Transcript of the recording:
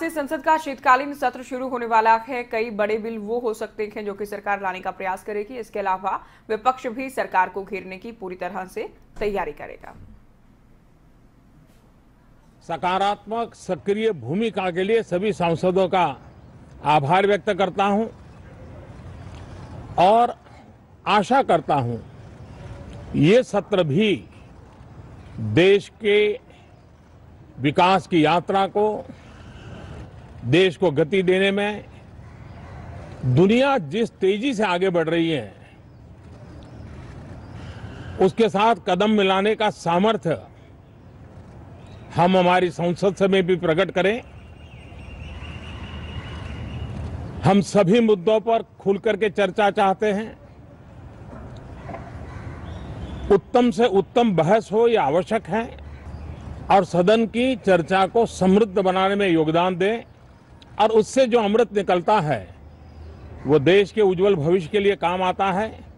से संसद का शीतकालीन सत्र शुरू होने वाला है कई बड़े बिल वो हो सकते हैं जो कि सरकार लाने का प्रयास करेगी इसके अलावा विपक्ष भी सरकार को घेरने की पूरी तरह से तैयारी करेगा सकारात्मक सक्रिय भूमिका के लिए सभी सांसदों का आभार व्यक्त करता हूं और आशा करता हूं ये सत्र भी देश के विकास की यात्रा को देश को गति देने में दुनिया जिस तेजी से आगे बढ़ रही है उसके साथ कदम मिलाने का सामर्थ्य हम हमारी संसद से में भी प्रकट करें हम सभी मुद्दों पर खुल करके चर्चा चाहते हैं उत्तम से उत्तम बहस हो यह आवश्यक है और सदन की चर्चा को समृद्ध बनाने में योगदान दें और उससे जो अमृत निकलता है वो देश के उज्जवल भविष्य के लिए काम आता है